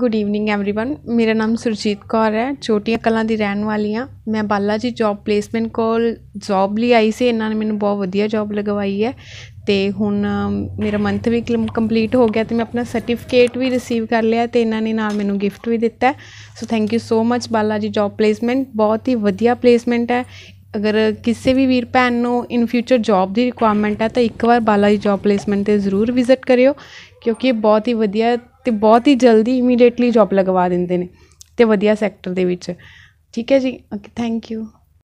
good evening everyone ਮੇਰਾ ਨਾਮ ਸੁਰਜੀਤ ਕੌਰ ਹੈ ਛੋਟੀਆਂ ਕਲਾਂ ਦੀ ਰਹਿਣ ਵਾਲੀ ਆ ਮੈਂ ਬਾਲਾ ਜੀ ਜੌਬ ਪਲੇਸਮੈਂਟ ਕੋਲ ਜੌਬ ਲਈ ਆਈ ਸੀ ਇਹਨਾਂ ਨੇ ਮੈਨੂੰ ਬਹੁਤ ਵਧੀਆ ਜੌਬ ਲਗਵਾਈ ਹੈ ਤੇ ਹੁਣ ਮੇਰਾ ਮੰਥ ਵੀ ਕੰਪਲੀਟ ਹੋ ਗਿਆ ਤੇ ਮੈਂ ਆਪਣਾ ਸਰਟੀਫਿਕੇਟ ਵੀ ਰਿਸੀਵ ਕਰ ਲਿਆ ਤੇ ਇਹਨਾਂ ਨੇ ਨਾਲ ਮੈਨੂੰ ਗਿਫਟ ਵੀ ਦਿੱਤਾ ਸੋ ਥੈਂਕ ਯੂ ਸੋ ਮੱਚ ਬਾਲਾ ਜੀ ਜੌਬ ਪਲੇਸਮੈਂਟ ਬਹੁਤ ਹੀ ਵਧੀਆ ਪਲੇਸਮੈਂਟ ਹੈ ਅਗਰ ਕਿਸੇ ਵੀ ਵੀਰ ਭੈਣ ਨੂੰ ਇਨ ਫਿਊਚਰ ਜੌਬ ਦੀ ਰਿਕੁਆਇਰਮੈਂਟ ਹੈ ਤਾਂ ਇੱਕ ਵਾਰ ਬਾਲਾ ਜੀ ਜੌਬ ਪਲੇਸਮੈਂਟ ਤੇ ਜ਼ਰੂਰ ਵਿਜ਼ਿਟ ਕਰਿਓ ਕਿਉਂਕਿ ਇਹ ਬਹੁਤ ਹੀ ਵਧੀਆ ਤੇ ਬਹੁਤ ਹੀ ਜਲਦੀ ਇਮੀਡੀਏਟਲੀ ਜੌਬ ਲਗਵਾ ਦਿੰਦੇ ਨੇ ਤੇ ਵਧੀਆ ਸੈਕਟਰ ਦੇ ਵਿੱਚ ਠੀਕ ਹੈ ਜੀ ਓਕੇ ਥੈਂਕ ਯੂ